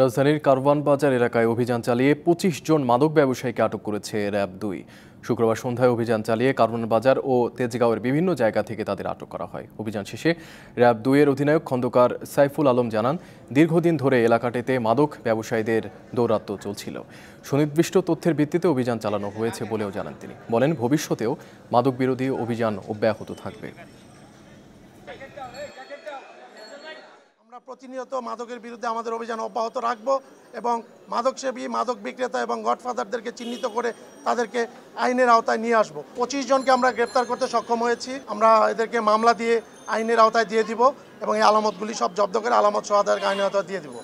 রাজধানীর কারওয়ান বাজার এলাকায় অভিযান চালিয়ে পঁচিশ জন মাদক ব্যবসায়ীকে আটক করেছে র্যাব দুই শুক্রবার সন্ধ্যায় অভিযান চালিয়ে বাজার ও তেজগাঁওয়ের বিভিন্ন জায়গা থেকে তাদের আটক করা হয় অভিযান শেষে র্যাব দুইয়ের অধিনায়ক খন্দকার সাইফুল আলম জানান দীর্ঘদিন ধরে এলাকাটিতে মাদক ব্যবসায়ীদের দৌরাত্ম্য চলছিল সুনির্দিষ্ট তথ্যের ভিত্তিতে অভিযান চালানো হয়েছে বলেও জানান তিনি বলেন ভবিষ্যতেও মাদক বিরোধী অভিযান অব্যাহত থাকবে প্রতিনিয়ত মাদকের বিরুদ্ধে আমাদের অভিযান অব্যাহত রাখব এবং মাদকসেবী মাদক বিক্রেতা এবং গডফাদারদেরকে চিহ্নিত করে তাদেরকে আইনের আওতায় নিয়ে আসব পঁচিশ জনকে আমরা গ্রেপ্তার করতে সক্ষম হয়েছি আমরা এদেরকে মামলা দিয়ে আইনের আওতায় দিয়ে দিব এবং এই আলামতগুলি সব জব্দ করে আলামত সহাদারকে আইনের আওতায় দিয়ে দিব